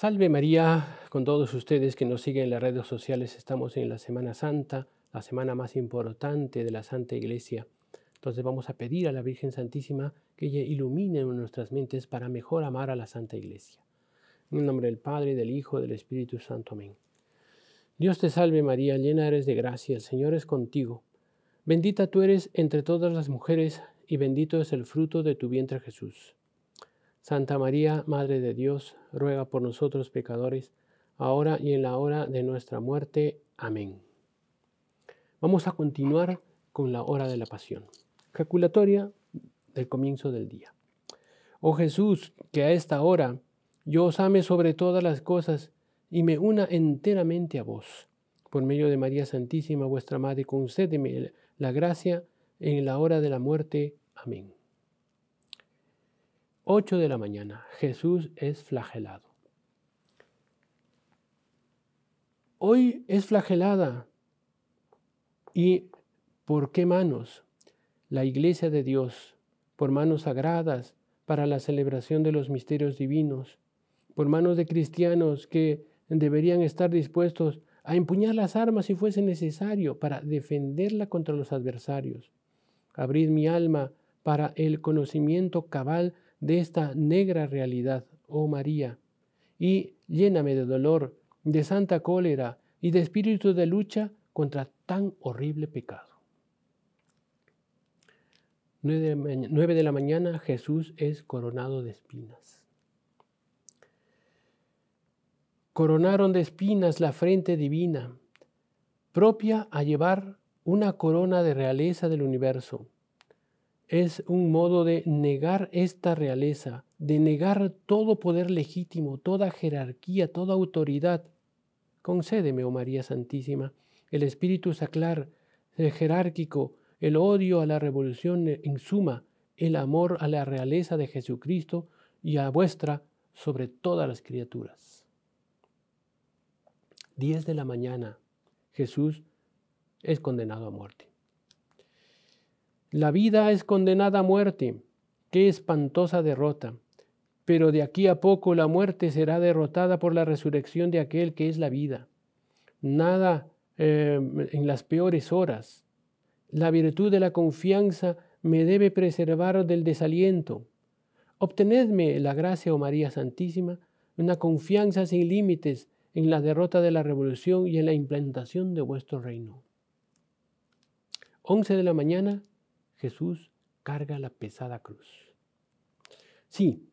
Salve María, con todos ustedes que nos siguen en las redes sociales, estamos en la Semana Santa, la semana más importante de la Santa Iglesia. Entonces vamos a pedir a la Virgen Santísima que ella ilumine nuestras mentes para mejor amar a la Santa Iglesia. En el nombre del Padre, del Hijo, del Espíritu Santo. Amén. Dios te salve María, llena eres de gracia, el Señor es contigo. Bendita tú eres entre todas las mujeres y bendito es el fruto de tu vientre Jesús. Santa María, Madre de Dios, ruega por nosotros pecadores, ahora y en la hora de nuestra muerte. Amén. Vamos a continuar con la hora de la pasión. Calculatoria del comienzo del día. Oh Jesús, que a esta hora yo os ame sobre todas las cosas y me una enteramente a vos. Por medio de María Santísima, vuestra Madre, concédeme la gracia en la hora de la muerte. Amén. 8 de la mañana, Jesús es flagelado. Hoy es flagelada. ¿Y por qué manos? La iglesia de Dios, por manos sagradas para la celebración de los misterios divinos, por manos de cristianos que deberían estar dispuestos a empuñar las armas si fuese necesario para defenderla contra los adversarios. Abrid mi alma para el conocimiento cabal de esta negra realidad, oh María, y lléname de dolor, de santa cólera y de espíritu de lucha contra tan horrible pecado. Nueve de la mañana Jesús es coronado de espinas. Coronaron de espinas la frente divina, propia a llevar una corona de realeza del universo es un modo de negar esta realeza, de negar todo poder legítimo, toda jerarquía, toda autoridad. Concédeme, oh María Santísima, el espíritu saclar, el jerárquico, el odio a la revolución en suma, el amor a la realeza de Jesucristo y a vuestra sobre todas las criaturas. 10 de la mañana, Jesús es condenado a muerte. La vida es condenada a muerte. Qué espantosa derrota. Pero de aquí a poco la muerte será derrotada por la resurrección de aquel que es la vida. Nada em, en las peores horas. La virtud de la confianza me debe preservar del desaliento. Obtenedme la gracia, oh María Santísima, una confianza sin límites en la derrota de la revolución y en la implantación de vuestro reino. 11 de la mañana, Jesús carga la pesada cruz. Sí,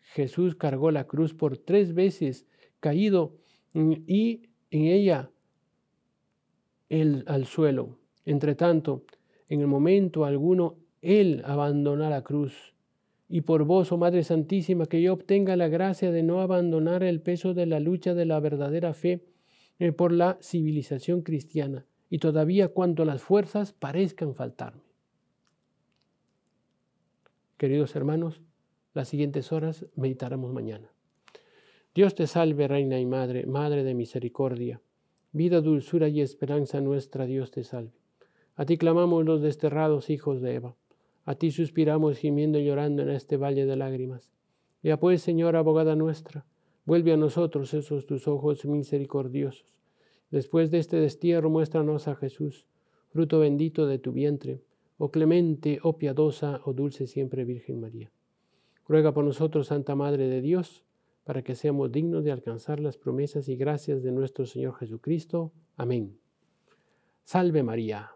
Jesús cargó la cruz por tres veces caído mm, y en ella al suelo. Entre tanto, en el momento alguno él abandona la cruz. Y por vos, oh Madre Santísima, que yo obtenga la gracia de no abandonar el peso de la lucha de la verdadera fe eh, por la civilización cristiana, y todavía cuando las fuerzas parezcan faltarme queridos hermanos, las siguientes horas meditaremos mañana. Dios te salve, Reina y Madre, Madre de Misericordia, vida, dulzura y esperanza nuestra, Dios te salve. A ti clamamos los desterrados hijos de Eva, a ti suspiramos gimiendo y llorando en este valle de lágrimas. Ya pues, Señora, abogada nuestra, vuelve a nosotros esos tus ojos misericordiosos. Después de este destierro, muéstranos a Jesús, fruto bendito de tu vientre oh clemente, oh piadosa, oh dulce siempre Virgen María. Ruega por nosotros, Santa Madre de Dios, para que seamos dignos de alcanzar las promesas y gracias de nuestro Señor Jesucristo. Amén. Salve María